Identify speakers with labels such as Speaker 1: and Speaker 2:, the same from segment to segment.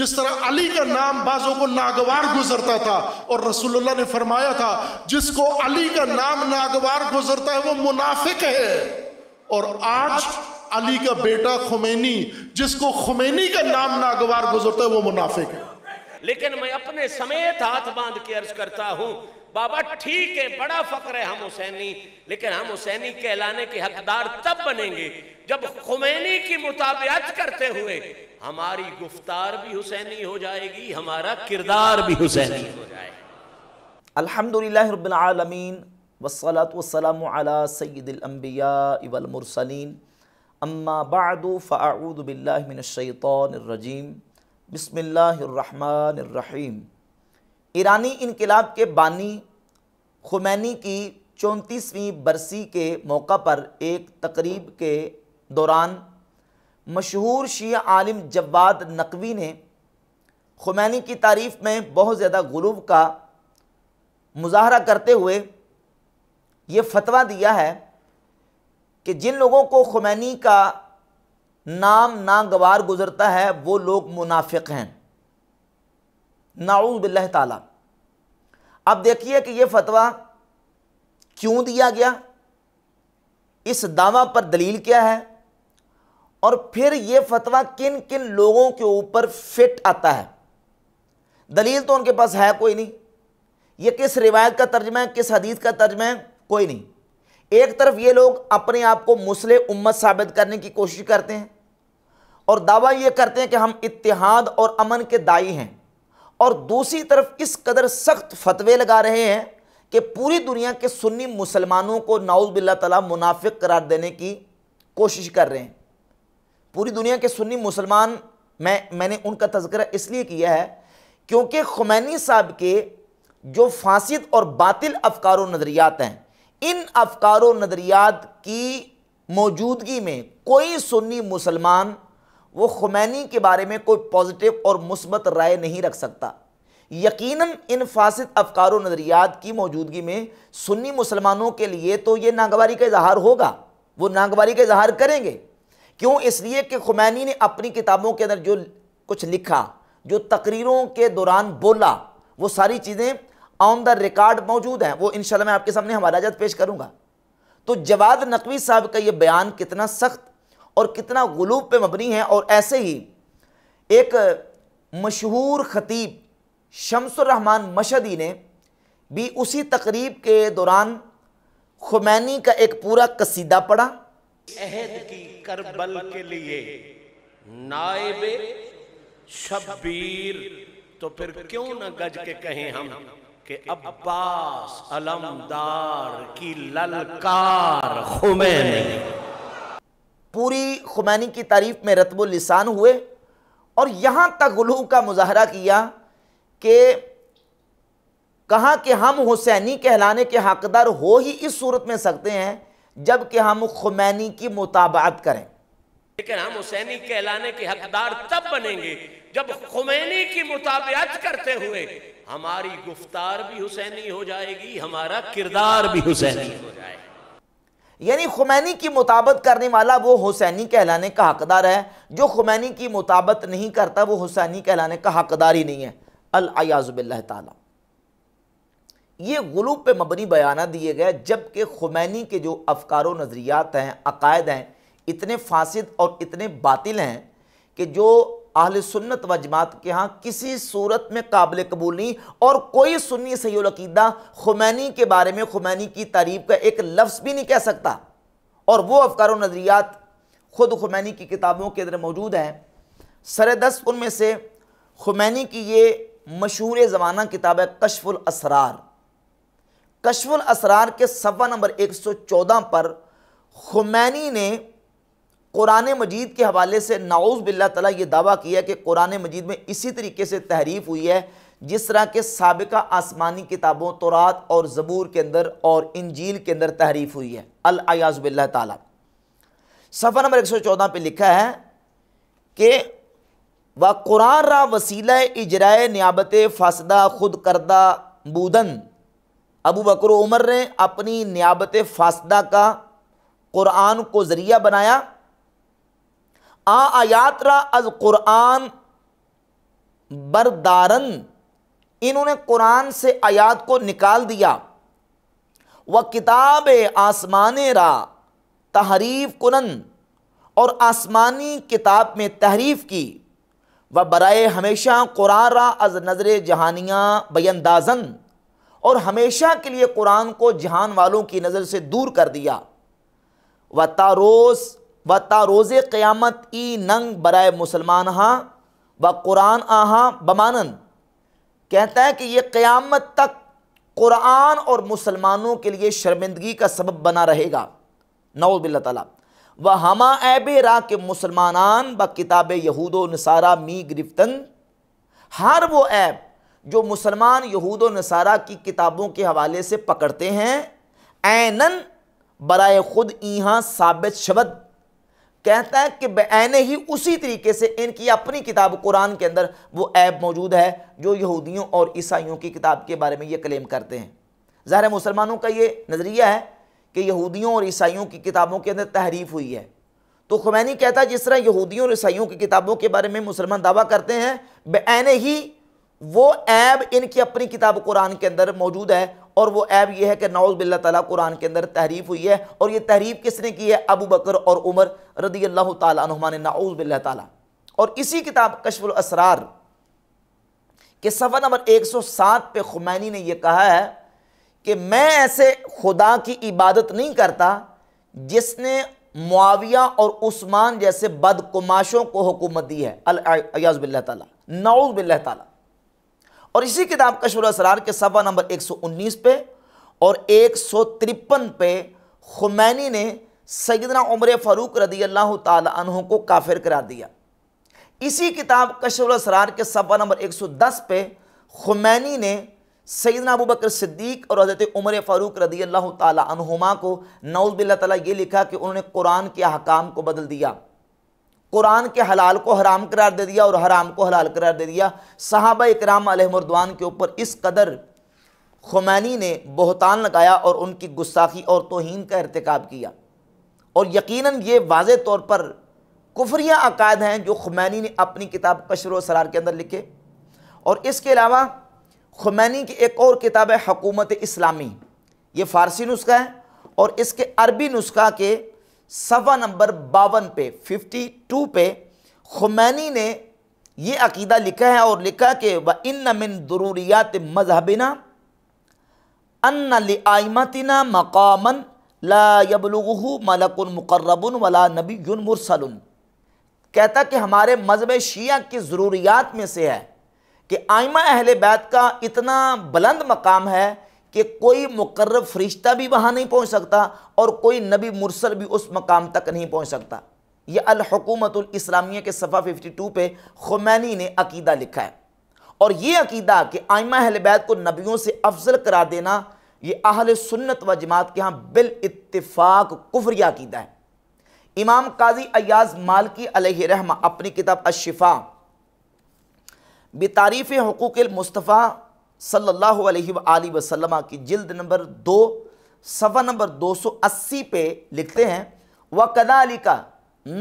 Speaker 1: जिस तरह अली का नाम बाजों को नागवार गुजरता था और रसूलुल्लाह ने फरमाया था जिसको अली का नाम नागवार गुजरता है वो मुनाफिक है और आज अली का बेटा खुमैनी जिसको खुमैनी का नाम नागवार गुजरता है वो मुनाफिक है लेकिन मैं अपने समेत हाथ बांध के अर्ज करता हूं बाबा ठीक है बड़ा फक्र है हम हुसैनी लेकिन हम हुसैनी कहलाने के हकदार तब बनेंगे जब खुमैनी की मुताबियत करते हुए हमारी गुफ्तार भी हुसैनी हो जाएगी हमारा किरदार भी हुसैनी हो जाएगा
Speaker 2: अल्हम्दुलिल्लाह रब्बिल आलमीन वसलात वसलाम अला सय्यिदिलअंबिया वल मुरसलीन अम्मा बअदु फअऊदु बिल्लाहि मिनश शैतानिर रजीम बिस्मिल्लाहिर रहमानिर रहीम ईरानी इनकलाब के बानी खुमैनी की चौंतीसवीं बरसी के मौका पर एक तकरीब के दौरान मशहूर शी आलिम जवाद नकवी ने खुमैनी की तारीफ़ में बहुत ज़्यादा गुरु का मुजाहरा करते हुए ये फतवा दिया है कि जिन लोगों को खुमैनी का नाम नागवार गुज़रता है वो लोग मुनाफिक हैं बिल्ल ताला अब देखिए कि ये फतवा क्यों दिया गया इस दावा पर दलील क्या है और फिर ये फतवा किन किन लोगों के ऊपर फिट आता है दलील तो उनके पास है कोई नहीं ये किस रिवायत का तर्जमा है किस हदीत का तर्जमा है कोई नहीं एक तरफ ये लोग अपने आप को मुस्लिम उम्मत साबित करने की कोशिश करते हैं और दावा ये करते हैं कि हम इतिहाद और अमन के दाई हैं और दूसरी तरफ इस कदर सख्त फतवे लगा रहे हैं कि पूरी दुनिया के सुन्नी मुसलमानों को नाउज बिल्ला तला मुनाफिक करार देने की कोशिश कर रहे हैं पूरी दुनिया के सुन्नी मुसलमान मैं मैंने उनका तस्करा इसलिए किया है क्योंकि खुमैनी साहब के जो फांसद और बातिल अफकार नज़रियात हैं इन अफकार नज़रियात की मौजूदगी में कोई सुन्नी मुसलमान वो खुमैनी के बारे में कोई पॉजिटिव और मुस्बत राय नहीं रख सकता यकीनन इन फासिद अफकार नज़रियात की मौजूदगी में सुन्नी मुसलमानों के लिए तो ये नागवारी का इजहार होगा वो नागवारी का इजहार करेंगे क्यों इसलिए कि खुमैनी ने अपनी किताबों के अंदर जो कुछ लिखा जो तकरीरों के दौरान बोला वो सारी चीज़ें ऑन द रिकॉर्ड मौजूद हैं वो इन मैं आपके सामने हमारा जद पेश करूँगा तो जवाद नकवी साहब का ये बयान कितना सख्त और कितना गलूब पे मबनी है और ऐसे ही एक मशहूर ख़तीब शमसरहमान मशदी ने भी उसी तकरीब के दौरान खुमैनी का एक पूरा कसीदा पढ़ा
Speaker 1: अहद की करबल के लिए नायब शब्बीर तो फिर क्यों ना गज के कहें हम कि अब्बास अलमदार की ललकार खुमैनी
Speaker 2: पूरी खुमैनी की तारीफ में रतबुलिसान हुए और यहां तक गुलू का मुजाहरा किया कि कहा कि हम हुसैनी कहलाने के हकदार हो ही इस सूरत में सकते हैं जबकि हम खुमैनी की मुताबात करें
Speaker 1: लेकिन हम हुसैनी कहलाने के हकदार तब बनेंगे जब खुमैनी की मुताबियत करते हुए हमारी गुफ्तार भी हुसैनी हो जाएगी हमारा किरदार भी हुसैनी हो जाएगा
Speaker 2: यानी खुमैनी की मुताबत करने वाला वो हुसैनी कहलाने का हकदार है जो खुमैनी की मुताबत नहीं करता वो हुसैनी कहलाने का हकदार ही नहीं है अल अयाज़बिल्ला ताला ये गलूब पे मबनी बयाना दिए गए जबकि खुमैनी के जो अफकार नज़रियात हैं अकायद हैं इतने फासद और इतने बातिल हैं कि जो अहल सुन्नत व जमात के यहाँ किसी सूरत में काबिल कबूल नहीं और कोई सुन्नी सैलकीदा खुमैनी के बारे में खुमैनी की तारीफ का एक लफ्ज़ भी नहीं कह सकता और वो अफकार नज़रियात ख़ुद खुमैनी की किताबों के अंदर मौजूद हैं सर दस उनमें से खुमैनी की ये मशहूर ज़माना किताब है कशफ़ुल असरार कशफुल असरार के सफ़ा नंबर 114 पर खुमैनी ने कुरान मजीद के हवाले से नाउज़ बिल्ला तला ये दावा किया कि कुरान मजीद में इसी तरीके से तहरीफ हुई है जिस तरह के सबका आसमानी किताबों तोरात और ज़बूर के अंदर और इंजील के अंदर तहरीफ हुई है अलयाज़बिल्ला ताली सफ़ा नंबर 114 पे लिखा है कि व कुरान रा वसीला इजराए नियाबत फासदा खुद करदा बूदन अबू बकर उमर ने अपनी नियाबत फासदा का क़ुरान को ज़रिया बनाया आ आयात्रा अज क़ुरान बरदारन इन्होंने कुरान से आयात को निकाल दिया व किताब आसमान रा तहरीफ कुनन और आसमानी किताब में तहरीफ की व बरए हमेशा कुरारा अज नज़र जहानिया बंदाजन और हमेशा के लिए कुरान को जहान वालों की नज़र से दूर कर दिया व तारोज़ व तारोज़ क़्यामत ई नंग बरए मुसलमान हाँ व कुरान आहा बमानन कहता है कि यह क़्यामत तक कुरान और मुसलमानों के लिए शर्मिंदगी का सबब बना रहेगा नौबिल्ला तला व हमा ऐब रा के मुसलमान ब किताब यहूद नसारा मी गिरफ्तन हर वो ऐब जो मुसलमान यहूद नसारा की किताबों के हवाले से पकड़ते हैं ऐनन बरए ख़ुद यहाँ साबित शब्द कहता है कि बैन ही उसी तरीके से इनकी अपनी किताब कुरान के अंदर वो ऐप मौजूद है जो यहूदियों और ईसाइयों की किताब के बारे में ये क्लेम करते हैं ज़ाहिर मुसलमानों का ये नज़रिया है कि यहूदियों और ईसाइयों की किताबों के अंदर तहरीफ हुई है तो खुमैनी कहता है जिस तरह यहूदियों और ईसाइयों की किताबों के बारे में मुसलमान दावा करते हैं बैन ही वो ऐब इनकी अपनी किताब कुरान के अंदर मौजूद है और वो ऐब यह है कि नाउज बिल्ला कुरान के अंदर तहरीफ हुई है और ये तहरीफ किसने की है अबू बकर और उमर रदी अल्लाह तुमान नाउज बिल्ला और इसी किताब कशफुल असरार के सफर नंबर 107 पे खुमैनी ने यह कहा है कि मैं ऐसे खुदा की इबादत नहीं करता जिसने मुआविया और उस्मान जैसे बदकुमाशों को हुकूमत दी है अल अयाज़ बिल्ला नाउज बिल्ला और इसी किताब का शुरू असरार के सफ़ा नंबर 119 पे और एक सौ तिरपन पे खुमैनी ने सैदना उमर फ़ारूक रदी अल्लाह तहों को काफिर करार दिया इसी किताब कशर असरार के सफा नंबर 110 पे खुमैनी ने सैदना अबू बकर सिद्दीक और हज़रत उमर फ़ारूक रदी अल्लाह तुमा को नौज़ बिल्ला तला ये लिखा कि उन्होंने कुरान के अहकाम को बदल दिया कुरान के हलाल को हराम करार दे दिया और हराम को हलाल करार दे दिया साहब कराम अलहमरदवान के ऊपर इस कदर खुमैनी ने बहतान लगाया और उनकी गुस्साखी और तोहन का इरतकब किया और यकीनन ये वाज तौर पर कुफरिया अकायद हैं जो खुमैनी ने अपनी किताब कशर सरार के अंदर लिखे और इसके अलावा खुमैनी की एक और किताब है हकूमत इस्लामी ये फ़ारसी नुस्खा है और इसके अरबी नुस्खा के सवा नंबर बावन पे 52 पे खुमैनी ने ये अकीदा लिखा है और लिखा कि व इन मिन ज़रूरियात मजहबिना अन आयमतना मकामन ला यबलगू मलकुन वला नबी मुरसलन कहता कि हमारे मजहब शिया की ज़रूरियात में से है कि आयमा अहल बैत का इतना बुलंद मकाम है कि कोई मुकर फरिश्ता भी वहाँ नहीं पहुँच सकता और कोई नबी मुरसल भी उस मकाम तक नहीं पहुँच सकता यह इस्लामिया के सफ़ा फिफ्टी टू पे खुमैनी ने अकीदा लिखा है और ये अकीदा कि आयमा अहलबैत को नबियों से अफजल करा देना ये अहल सुन्नत व जमात के यहाँ बिल इतफ़ाक़ कुफरिया अकीदा है इमाम काजी अयाज मालकी रहमा अपनी किताब अशिफ़ा बेतारीफ़ हकूक़ मुस्तफ़ा सल्लल्लाहु अलैहि वसल्लम की जिल्द नंबर दो सफ़ा नंबर 280 पे लिखते हैं व का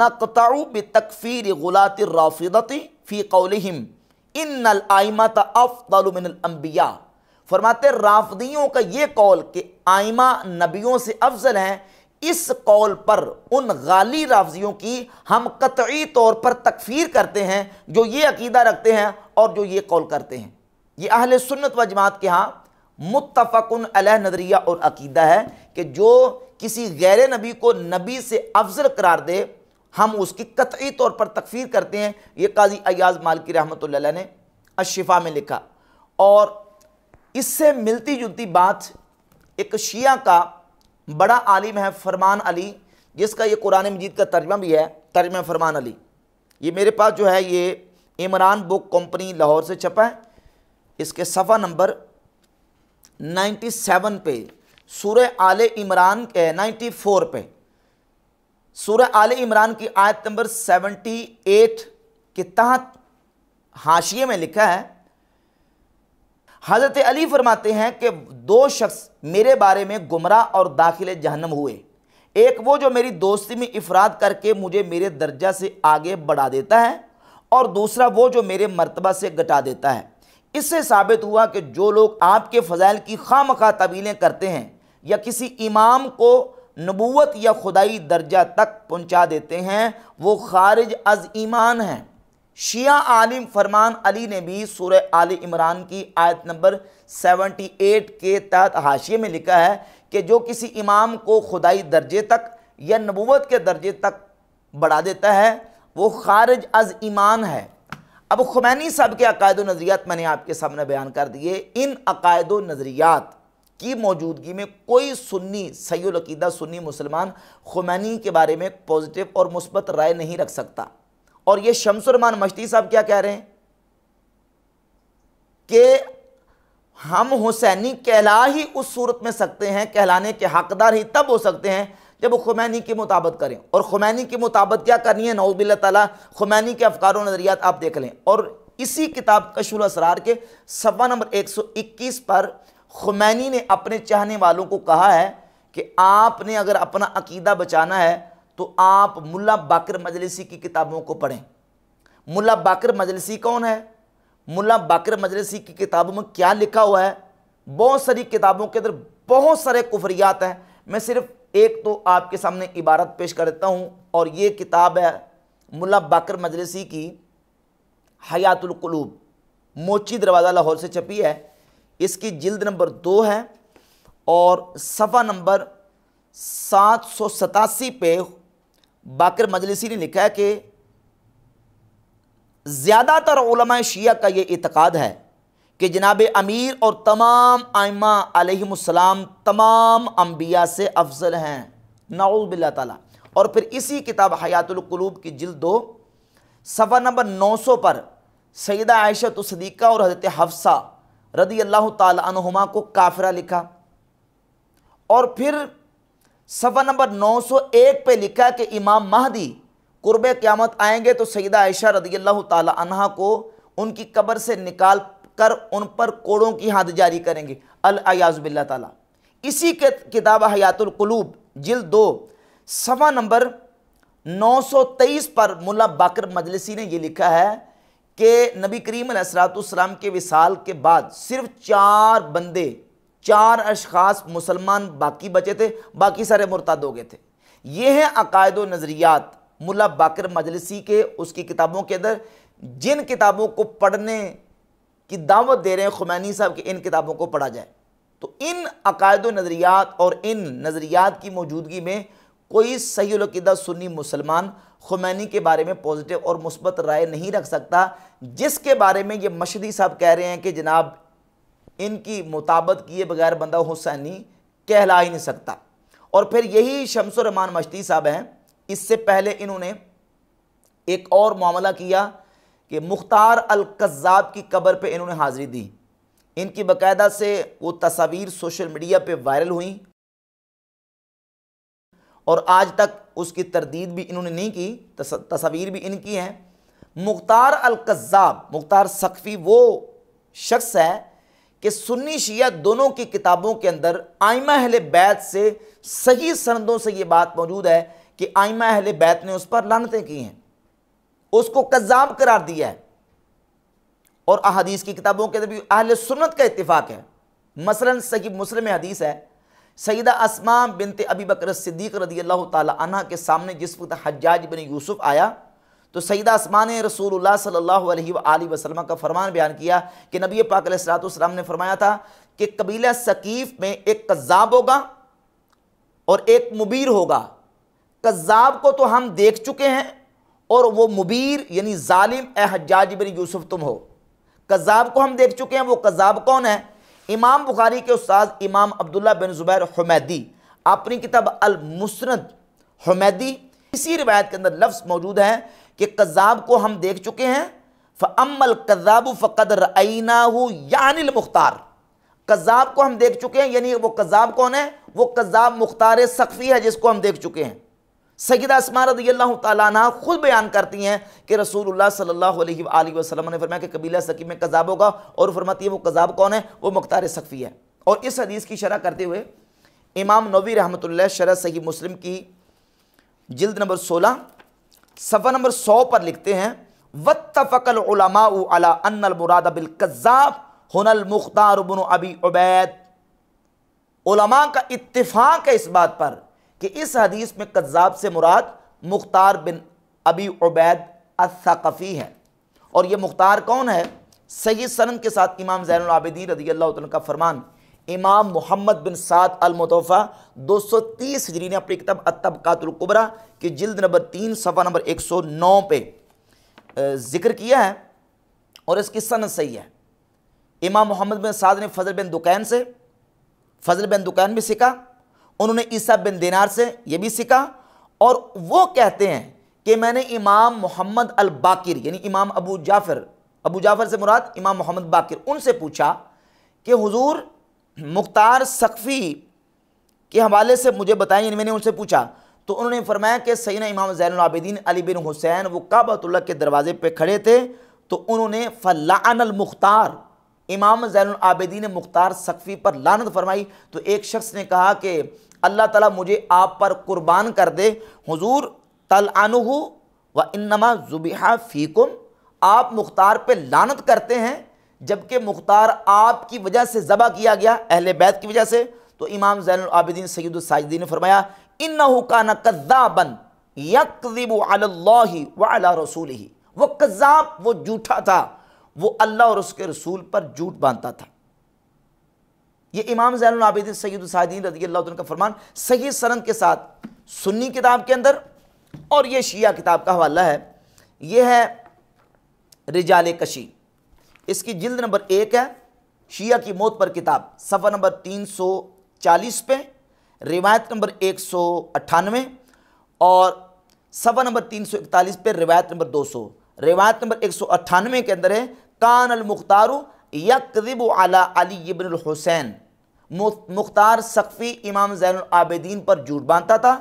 Speaker 2: नकताऊ तकफ़ीर गुलात राफिदती फ़ी कौलहम इन आइमत अफ़लबिया फरमाते राफदियों का ये कौल कि आइमा नबियों से अफजल हैं इस कौल पर उन गाली राफजियों की हम कतई तौर पर तकफ़ीर करते हैं जो ये अकीदा रखते हैं और जो ये कौल करते हैं ये अहल सुन्नत व जमात के यहाँ मुतफ़न नज़रिया और अकीदा है कि जो किसी गैर नबी को नबी से अफजल करार दे हम उसकी कतई तौर पर तकफीर करते हैं ये काजी अयाज मालकी रहमत ने अशिफा में लिखा और इससे मिलती जुलती बात एक शिया का बड़ा आलिम है फरमान अली जिसका ये कुरान मजीद का तर्जमा भी है तर्जमा फरमान अली ये मेरे पास जो है ये इमरान बुक कंपनी लाहौर से छपा है इसके सफ़ा नंबर 97 पे सूर्य आल इमरान के 94 पे सूर्य आल इमरान की आयत नंबर 78 के तहत हाशिए में लिखा है हज़रत अली फरमाते हैं कि दो शख्स मेरे बारे में गुमराह और दाखिल जहनम हुए एक वो जो मेरी दोस्ती में इफराद करके मुझे मेरे दर्जा से आगे बढ़ा देता है और दूसरा वो जो मेरे मर्तबा से घटा देता है इससे साबित हुआ कि जो लोग आपके फ़जाइल की खाम खा तबीलें करते हैं या किसी इमाम को नबूत या खुदाई दर्जा तक पहुँचा देते हैं वो खारिज अज ईमान हैं शिया आलिम फरमान अली ने भी सूर आल इमरान की आयत नंबर 78 के तहत हाशिए में लिखा है कि जो किसी इमाम को खुदाई दर्जे तक या नबूत के दर्जे तक बढ़ा देता है वो खारिज अज ईमान है अब खुमैनी साहब के अकायद नज़रियात मैंने आपके सामने बयान कर दिए इन अकायद नज़रियात की मौजूदगी में कोई सुन्नी सैलकीदा सुन्नी मुसलमान खुमैनी के बारे में पॉजिटिव और मुस्बत राय नहीं रख सकता और ये शमसरमान मश्ती साहब क्या कह रहे हैं कि हम हुसैनी कहला ही उस सूरत में सकते हैं कहलाने के हकदार ही तब हो सकते हैं जब खुमैनी के मुताबत करें और खुमैनी के मुताबत क्या करनी है नौबिल तला खुमैनी के अफकार नज़रियात आप देख लें और इसी किताब कशुल असरार के सवा नंबर 121 पर खुमैनी ने अपने चाहने वालों को कहा है कि आपने अगर अपना अकीदा बचाना है तो आप मुला बाकर मजलिसी की किताबों को पढ़ें मुला बाकर मजलिसी कौन है मुला बाकर मजलिसी की किताबों में क्या लिखा हुआ है बहुत सारी किताबों के अंदर बहुत सारे कुफरियात हैं मैं सिर्फ एक तो आपके सामने इबारत पेश करता हूँ और ये किताब है मुला बाकर मजलसी की हयातुलकलूब मोची दरवाज़ा लाहौर से छपी है इसकी जिल्द नंबर दो है और सफ़ा नंबर सात सौ सतासी पे बाकर मजलिसी ने लिखा है कि ज़्यादातर शिया का ये इतकाद है कि जनाब अमीर और तमाम आयमा आलम तमाम अम्बिया से अफजल हैं नाउबिल्ला ताला और फिर इसी किताब हयातुलकलूब की जिल दो सफ़ा नंबर नौ सौ पर सैदा आयशा तो सदीक़ा और हज़रत हफ्सा रदी अल्लाह तुमा को काफरा लिखा और फिर सफ़ा नंबर नौ सौ एक पर लिखा कि इमाम महदी कुर्ब क़्यामत आएंगे तो सैदा आयशा रदी अल्लाह तह को उनकी कब्र से निकाल कर उन पर कोड़ों की हाथ जारी करेंगे अल अलयाज़बिल्ला ताला इसी के किताब हयातुल कुलूब जिल दो सफ़ा नंबर 923 पर मुल्ला बाकर मजलिसी ने ये लिखा है कि नबी करीम सलाम के विसाल के बाद सिर्फ चार बंदे चार अशखास मुसलमान बाकी बचे थे बाकी सारे मुर्ताद हो गए थे ये हैं अकायद व नज़रियात मुला बाकर मजलिसी के उसकी किताबों के अंदर जिन किताबों को पढ़ने की दावत दे रहे हैं खुमैनी साहब की इन किताबों को पढ़ा जाए तो इन अकायद नज़रियात और इन नज़रियात की मौजूदगी में कोई सहीदा सुन्नी मुसलमान खुमैनी के बारे में पॉजिटिव और मुस्बत राय नहीं रख सकता जिसके बारे में ये मशदी साहब कह रहे हैं कि जनाब इनकी मुताबत किए बगैर बंदा हुसैनी कहला ही नहीं सकता और फिर यही शमसुररहमान मशदी साहब हैं इससे पहले इन्होंने एक और मामला किया कि मुख्तार अलकज़ाब की कब्र पे इन्होंने हाज़िरी दी इनकी बकायदा से वो तस्वीर सोशल मीडिया पे वायरल हुई और आज तक उसकी तरदीद भी इन्होंने नहीं की तस्वीर भी इनकी हैं मुख्तार अलकज़ाब मुख्तार सख्फी वो शख्स है कि सुन्नी शिया दोनों की किताबों के अंदर आयमा अहल बैत से सही सनदों से ये बात मौजूद है कि आयमा अहल बैत ने उस पर लानतें की हैं उसको कज़ाब करार दिया है और अदीस की किताबों के अंदर भी अहल सुन्नत का इतफाक़ है मसलन सही मुस्लिम हदीस है सईदा आसमाम बिनते अबी बकर सिद्दीक रदी अल्लाह तह के सामने जिस वक्त हजाज बिन यूसुफ आया तो सईदा आसमान ने रसूल सल्ला वसलम का फरमान बयान किया कि नबी पाक ने फरमाया था कि कबीला सकीफ़ में एक कज़ाब होगा और एक मुबीर होगा कज़ाब को तो हम देख चुके हैं और वो मुबीर यानी जालिम ए हजाज बिन यूसुफ तुम हो कज़ाब को हम देख चुके हैं वो कज़ाब कौन है इमाम बुखारी के उस्ताद इमाम अब्दुल्ला बिन ज़ुबैर हमेदी अपनी किताब अलमुसनद हमेदी इसी रिवायत के अंदर लफ्ज़ मौजूद है कि कज़ाब को हम देख चुके हैं फ़मल कज़ाब फ़कद रईना यानिल मुख्तार कज़ाब को हम देख चुके हैं यानी वो कज़ाब कौन है वो कज़ाब मुख्तार सख्फ़ी है जिसको हम देख चुके हैं सैदा असमार रदी अल्लाह खुद बयान करती हैं कि रसूलुल्लाह सल्लल्लाहु अलैहि वसल्लम ने फरमाया कि कबीला सकी में कज़ाब होगा और फरमाती है वो कज़ाब कौन है वो मुख्तार सकफ़ी है और इस हदीस की शरह करते हुए इमाम नबी रहमत शरह सही मुस्लिम की जिल्द नंबर सोलह सफ़ा नंबर सौ पर लिखते हैं वतफ़लमादा कज़ाब हनल मुख्तार बिन अबी उबैद का इतफ़ाक़ है इस बात पर कि इस हदीस में कज्जाब से मुराद मुख्तार बिन अबी उबैद अफी है और ये मुख्तार कौन है सही सनद के साथ इमाम जैनआबिदीन रदी अल्लाह का फरमान इमाम मोहम्मद बिन साद अलमतोफ़ा दो सौ तीस हजरी ने अपनी किताब अतबकातुलकुबरा की जिल्द नंबर तीन सफ़ा नंबर एक सौ नौ पे ज़िक्र किया है और इसकी सनत सही है इमाम मोहम्मद बिन साद ने फजल बिन दुकैन से फजल बिन दुकैन भी सीखा उन्होंने ईसा बिन दिनार से ये भी सीखा और वो कहते हैं कि मैंने इमाम मोहम्मद अल बाकिर यानी इमाम अबू जाफ़र अबू जाफ़र से मुराद इमाम मोहम्मद बाकिर उनसे पूछा कि हुजूर मुख्तार सकफ़ी के हवाले से मुझे बताएं यानी मैंने उनसे पूछा तो उन्होंने फरमाया कि सैन इमाम जैनदीन अली बिन हुसैन वो काबतुल्ला के दरवाज़े पर खड़े थे तो उन्होंने फ़लान मुख्तार इमाम जैनआबिदीन मुख्तार सकफ़ी पर लानत फरमाई तो एक शख्स ने कहा कि अल्लाह ताला मुझे आप पर कुर्बान कर दे हुजूर तल अनु व इनमा जुबिहा फ़ीकुम आप मुख्तार पे लानत करते हैं जबकि मुख्तार आपकी वजह से ज़बह किया गया अहल बैत की वजह से तो इमाम जैनआबिदीन सैदुलसाजदी ने फरमाया इन कज्जा बन यकब अल्ला रसूल ही वो कज्जाब वो जूठा था वो अल्लाह और उसके रसूल पर झूठ बांधता था ये इमाम जैनआबिदीन सईद सादीन रजी अल्लाह का फरमान सही सरन के साथ सुन्नी किताब के अंदर और ये शिया किताब का हवाला है ये है रिजाल कशी इसकी जिल्द नंबर एक है शिया की मौत पर किताब सफ़र नंबर तीन सौ चालीस पे रिवायत नंबर एक सौ अट्ठानवे और सफ़र नंबर तीन सौ इकतालीस पे रिवायत नंबर दो सौ रिवायत नंबर एक सौ अट्ठानवे के अंदर है कान अलमुख्तारू यकदिब अला अली इबन हुसैन मुख्तार सकफ़ी इमाम जैनआबदीन पर झूठ बांधता था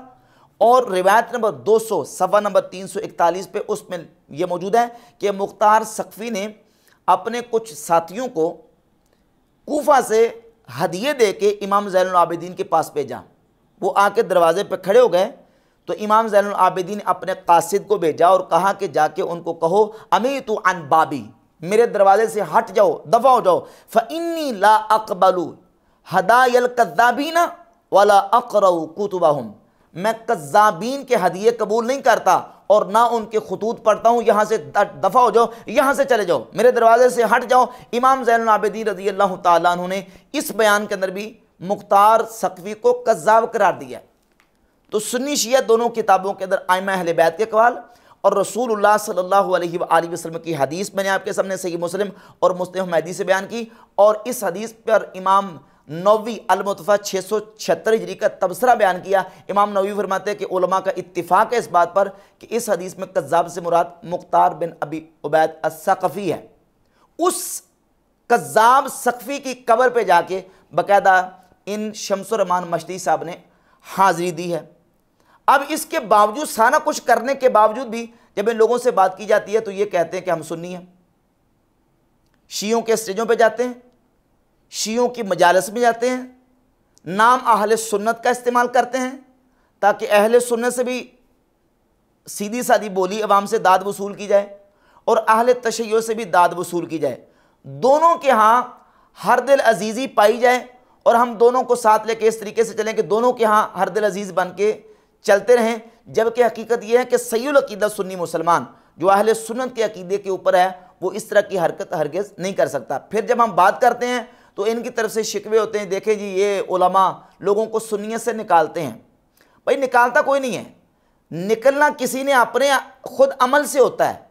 Speaker 2: और रिवायत नंबर 200 सवा नंबर 341 पे उसमें यह मौजूद है कि मुख्तार सकफ़ी ने अपने कुछ साथियों को कोफा से हदिये दे के इमाम जैनआबदीन के पास भेजा वो आके दरवाजे पर खड़े हो गए तो इमाम जैनआबदीन अपने कासिद को भेजा और कहा कि जाके उनको कहो अमी तो अन बाबी मेरे दरवाजे से हट जाओ दफा हो जाओ फ़िनी ला अकबलू हदायल कद्दाबीना वाला अकरऊ कुतुबा मैं कज़ाबीन के हदिये कबूल नहीं करता और ना उनके खतूत पढ़ता हूँ यहाँ से दफ़ा हो जाओ यहाँ से चले जाओ मेरे दरवाजे से हट जाओ इमाम जैनआबदीन रजी अल्लाह तु ने इस बयान के अंदर भी मुख्तार सकवी को कज़ाब करार दिया तो सुन्नी शिया दोनों किताबों के अंदर आयमा अहल बैत के कवाल और रसूल सल्ला वसलम की हदीस मैंने आपके सामने सही मुस्लिम और मुस्लिम मैदी से बयान की और इस हदीस पर इमाम नवी अलमतफ़ा छः सौ छिहत्तर हिजरी का तबसरा बयान किया इमाम नवी फरमाते कि उलमा का इतफाक़ है इस बात पर कि इस हदीस में कज़ाब से मुराद मुख्तार बिन अबी उबैद असक़फ़ी है उस कज़ाब सकफ़ी की कबर पर जाके बायदा इन शमसरमान मशदी साहब ने हाज़िरी दी है अब इसके बावजूद सारा कुछ करने के बावजूद भी जब इन लोगों से बात की जाती है तो ये कहते हैं कि हम सुन्नी हैं शीयों के स्टेजों पे जाते हैं शीयों की मजालस में जाते हैं नाम अहले सुन्नत का इस्तेमाल करते हैं ताकि अहल सुन्नत से भी सीधी सादी बोली अवाम से दाद वसूल की जाए और अहले तशैयों से भी दाद वसूल की जाए दोनों के यहाँ हर दिल अजीज़ी पाई जाए और हम दोनों को साथ लेके इस तरीके से चलें कि दोनों के यहाँ हर दिल अजीज़ बन के चलते रहें जबकि हकीकत यह है कि सैल अकीदा सुन्नी मुसलमान जो अहल सुन्नत के अकीदे के ऊपर है वो इस तरह की हरकत हरगज़ नहीं कर सकता फिर जब हम बात करते हैं तो इनकी तरफ से शिकवे होते हैं देखें जी ये ओलमा लोगों को सुनीत से निकालते हैं भाई निकालता कोई नहीं है निकलना किसी ने अपने खुद अमल से होता है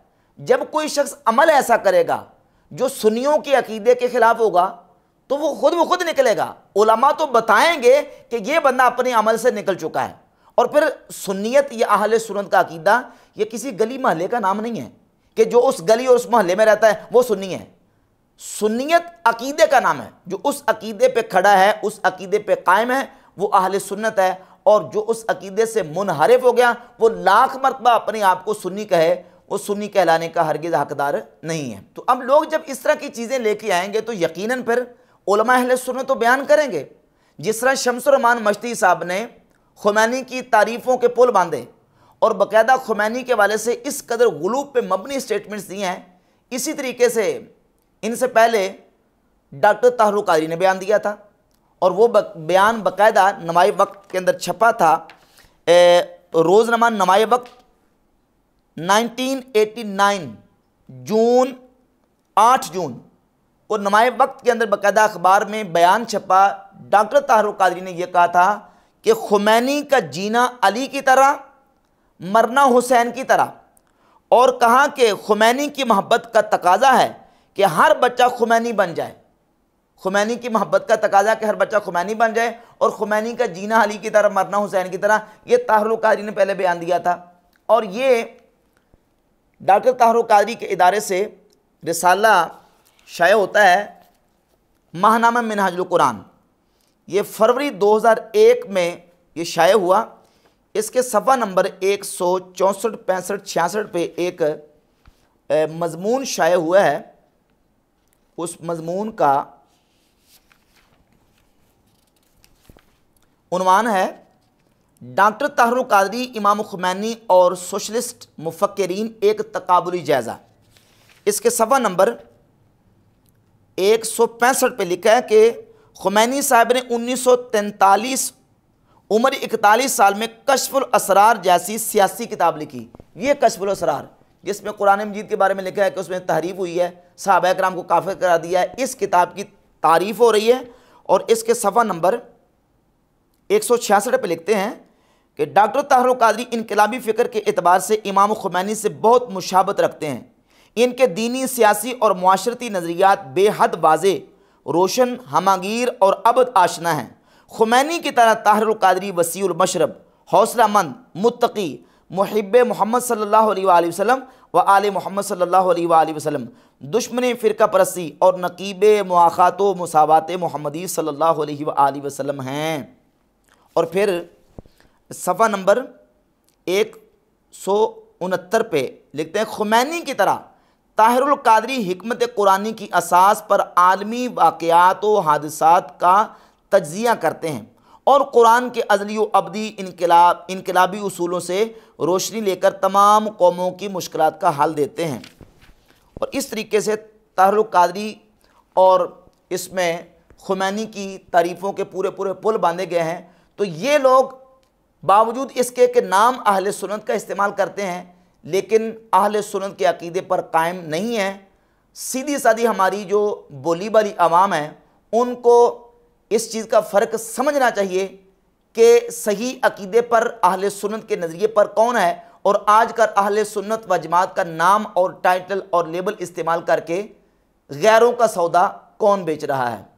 Speaker 2: जब कोई शख्स अमल ऐसा करेगा जो सुनियों के अकीदे के ख़िलाफ़ होगा तो वो खुद ब खुद निकलेगा ओलमा तो बताएंगे कि ये बंदा अपने अमल से निकल चुका है और फिर सुन्नीत या अहल सुनत का अकीदा ये किसी गली महल्ले का नाम नहीं है कि जो उस गली और उस महल्ले में रहता है वो सुन्नी है सुन्नीत अकीदे का नाम है जो उस अकीदे पे खड़ा है उस अकीदे पे कायम है वो अहल सुन्नत है और जो उस अकीदे से मुनहरफ हो गया वो लाख मरतबा अपने आप को सुन्नी कहे वो सुन्नी कहलाने का हरगिज हकदार नहीं है तो अब लोग जब इस तरह की चीज़ें लेके आएंगे तो यकीन फिर उलमा अहल सुन्नत तो बयान करेंगे जिस तरह शमसरमान मश्ती साहब ने खुमैनी की तारीफ़ों के पुल बांधे और बाकायदा खुमैनी के वाले से इस कदर गलूब पे मबनी स्टेटमेंट्स दिए हैं इसी तरीके से इनसे पहले डॉक्टर ताहरुक आरी ने बयान दिया था और वो बयान बाकायदा नमाय वक्त के अंदर छपा था रोज़नामा नमाय वक्त 1989 जून 8 जून और नमाय वक्त के अंदर बाकायदा अखबार में बयान छपा डॉक्टर ताहरुकारी ने यह कहा था कि खुमैनी का जीना अली की तरह मरना हुसैन की तरह और कहा कि खुमैनी की मोहब्बत का तकाजा है कि हर बच्चा खुमैनी बन जाए खुमैनी की मोहब्बत का तकाजा कि हर बच्चा खुमैनी बन जाए और खुमैनी का जीना अली की तरह मरना हुसैन की तरह ये ताहरुकारी कादरी ने पहले बयान दिया था और ये डॉक्टर ताहरुल कादरी के इदारे से रिसाला शाये होता है माहनामा मिनहाजुल कुरान ये फरवरी 2001 में ये शाये हुआ इसके सफ़ा नंबर एक सौ चौंसठ पैंसठ छियासठ पे एक मजमून शाये हुआ है उस मजमून का उनवान है डॉक्टर ताहरुल कादरी इमाम खुमैनी और सोशलिस्ट मुफक्रीन एक तकबली जायज़ा इसके सफ़ा नंबर एक सौ पैंसठ पर लिखा है कि खुमैनी साहब ने 1943 उम्र इकतालीस साल में कशफुल असरार जैसी सियासी किताब लिखी ये कशफुल असरार जिसमें कुरान मजीद के बारे में लिखा है कि उसमें तहरीफ हुई है साहब कराम को काफिर करा दिया है इस किताब की तारीफ हो रही है और इसके सफ़ा नंबर एक सौ छियासठ पर लिखते हैं कि डॉक्टर ताहर कादरी इनकलाबी फ़िक्र के अतबार से इमाम खुमैनी से बहुत मुशाबत रखते हैं इनके दीनी सियासी और माशरती नज़रियात बेहद वाजे रोशन हमागीर और अबद आशना हैं खुमैनी की तरह ताहरकादरी वसीमशरब हौसला मंद मुतकी महब मोहम्मद सल्ला वसम व आल मोहम्मद सल्ला वसम दुश्मन फ़िरका परस्ती और नकीब मुआत मसावत मोहम्मदी सल्ला वसम हैं और फिर सफ़ा नंबर एक सौ उनहत्तर पे लिखते हैं खुमैनी की तरह ताहिरुल कादरी हमत कुरानी की असास पर आलमी वाक़ात व हादसात का तजिया करते हैं और कुरान के अजली अबदी इनकलाब इनकलाबी असूलों से रोशनी लेकर तमाम कौमों की मुश्किल का हल देते हैं और इस तरीके से ताहरुल कादरी और इसमें खुमैनी की तारीफ़ों के पूरे पूरे पुल बांधे गए हैं तो ये लोग बावजूद इसके के नाम अहल सुनत का इस्तेमाल करते हैं लेकिन अहल सुनत के अकीदे पर कायम नहीं है सीधी सादी हमारी जो बोली वाली आवाम है उनको इस चीज़ का फ़र्क समझना चाहिए कि सही अकीदे पर अहल सुनत के नज़रिए पर कौन है और आज कल अहल सुनत व जमात का नाम और टाइटल और लेबल इस्तेमाल करके गैरों का सौदा कौन बेच रहा है